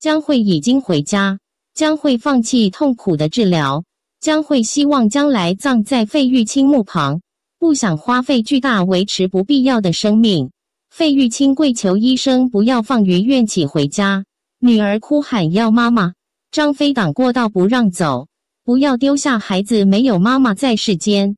将会已经回家，将会放弃痛苦的治疗，将会希望将来葬在费玉清墓旁，不想花费巨大维持不必要的生命。费玉清跪求医生不要放于院起回家，女儿哭喊要妈妈。张飞挡过道不让走，不要丢下孩子没有妈妈在世间。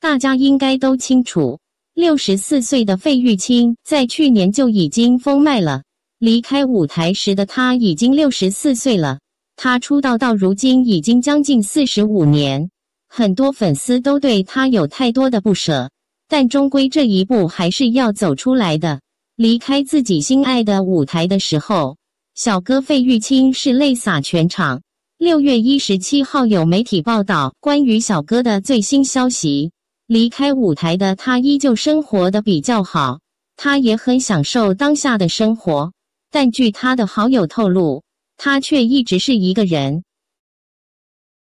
大家应该都清楚，六十四岁的费玉清在去年就已经封麦了。离开舞台时的他已经六十四岁了，他出道到如今已经将近四十五年，很多粉丝都对他有太多的不舍，但终归这一步还是要走出来的。离开自己心爱的舞台的时候，小哥费玉清是泪洒全场。六月一十七号有媒体报道关于小哥的最新消息，离开舞台的他依旧生活的比较好，他也很享受当下的生活。但据他的好友透露，他却一直是一个人。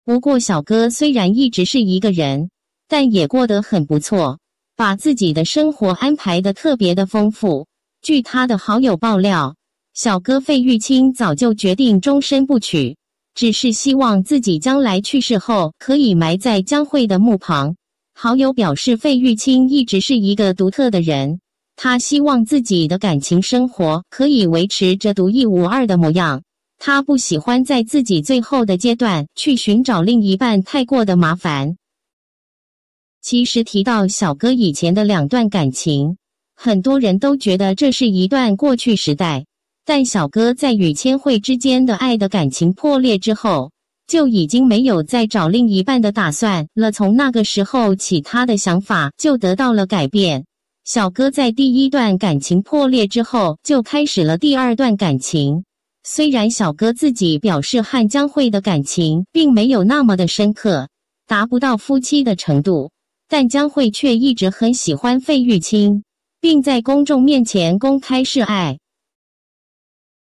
不过，小哥虽然一直是一个人，但也过得很不错，把自己的生活安排的特别的丰富。据他的好友爆料，小哥费玉清早就决定终身不娶，只是希望自己将来去世后可以埋在江蕙的墓旁。好友表示，费玉清一直是一个独特的人。他希望自己的感情生活可以维持着独一无二的模样。他不喜欢在自己最后的阶段去寻找另一半，太过的麻烦。其实提到小哥以前的两段感情，很多人都觉得这是一段过去时代。但小哥在与千惠之间的爱的感情破裂之后，就已经没有再找另一半的打算了。从那个时候起，他的想法就得到了改变。小哥在第一段感情破裂之后，就开始了第二段感情。虽然小哥自己表示和江惠的感情并没有那么的深刻，达不到夫妻的程度，但江蕙却一直很喜欢费玉清，并在公众面前公开示爱。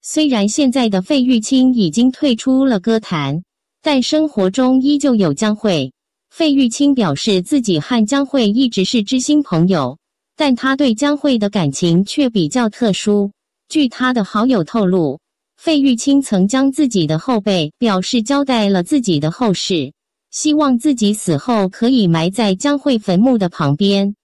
虽然现在的费玉清已经退出了歌坛，但生活中依旧有江蕙。费玉清表示自己和江惠一直是知心朋友。但他对江慧的感情却比较特殊。据他的好友透露，费玉清曾将自己的后辈表示交代了自己的后事，希望自己死后可以埋在江慧坟墓的旁边。